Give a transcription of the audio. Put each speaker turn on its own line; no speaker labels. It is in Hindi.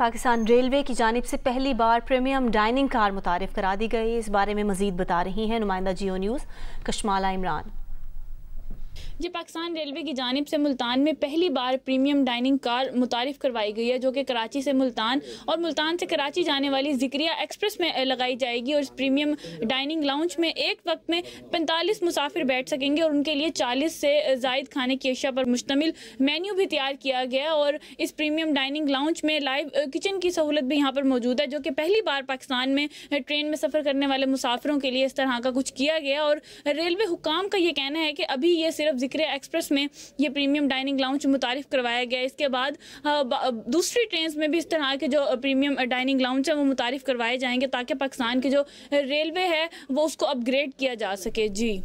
पाकिस्तान रेलवे की जानब से पहली बार प्रीमियम डाइनिंग कार मुतारफ़ करा दी गई इस बारे में मजीद बता रही हैं नुमाइंदा जियो न्यूज़ कश्माला इमरान
जी पाकिस्तान रेलवे की जानब से मुल्तान में पहली बार प्रीमियम डाइनिंग कार मुतारफ़ करवाई गई है जो कि कराची से मुल्तान और मुल्तान से कराची जाने वाली जिक्रिया एक्सप्रेस में लगाई जाएगी और इस प्रीमियम डाइनिंग लाउंज में एक वक्त में पैंतालीस मुसाफिर बैठ सकेंगे और उनके लिए चालीस से जायद खाने की अशिया पर मुश्तमिल मेन्यू भी तैयार किया गया और इस प्रीमियम डाइनिंग लाउंज में लाइव किचन की सहूलत भी यहाँ पर मौजूद है जो कि पहली बार पाकिस्तान में ट्रेन में सफ़र करने वाले मुसाफिरों के लिए इस तरह का कुछ किया गया और रेलवे हुकाम का ये कहना है कि अभी ये सिर्फ जिक्र एक्सप्रेस में ये प्रीमियम डाइनिंग लाउंज मुतारफ करवाया गया इसके बाद दूसरी ट्रेन में भी इस तरह के जो प्रीमियम डाइनिंग लाउंज हैं वो मुतारफ करवाए जाएंगे ताकि पाकिस्तान की जो रेलवे है वो उसको अपग्रेड किया जा सके जी